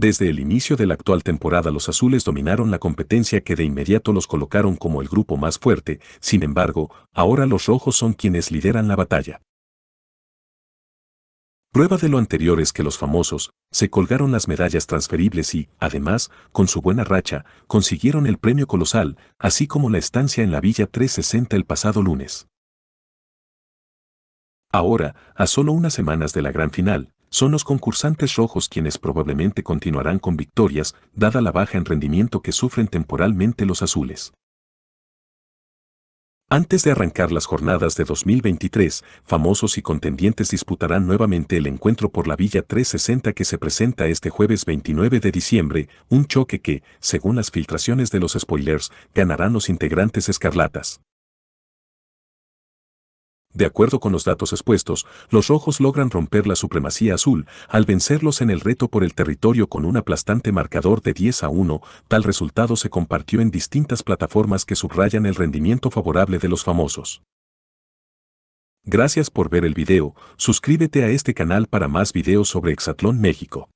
Desde el inicio de la actual temporada los azules dominaron la competencia que de inmediato los colocaron como el grupo más fuerte, sin embargo, ahora los rojos son quienes lideran la batalla. Prueba de lo anterior es que los famosos se colgaron las medallas transferibles y, además, con su buena racha, consiguieron el premio colosal, así como la estancia en la Villa 360 el pasado lunes. Ahora, a solo unas semanas de la gran final, son los concursantes rojos quienes probablemente continuarán con victorias, dada la baja en rendimiento que sufren temporalmente los azules. Antes de arrancar las jornadas de 2023, famosos y contendientes disputarán nuevamente el encuentro por la Villa 360 que se presenta este jueves 29 de diciembre, un choque que, según las filtraciones de los spoilers, ganarán los integrantes escarlatas. De acuerdo con los datos expuestos, los rojos logran romper la supremacía azul al vencerlos en el reto por el territorio con un aplastante marcador de 10 a 1, tal resultado se compartió en distintas plataformas que subrayan el rendimiento favorable de los famosos. Gracias por ver el video, suscríbete a este canal para más videos sobre Exatlón México.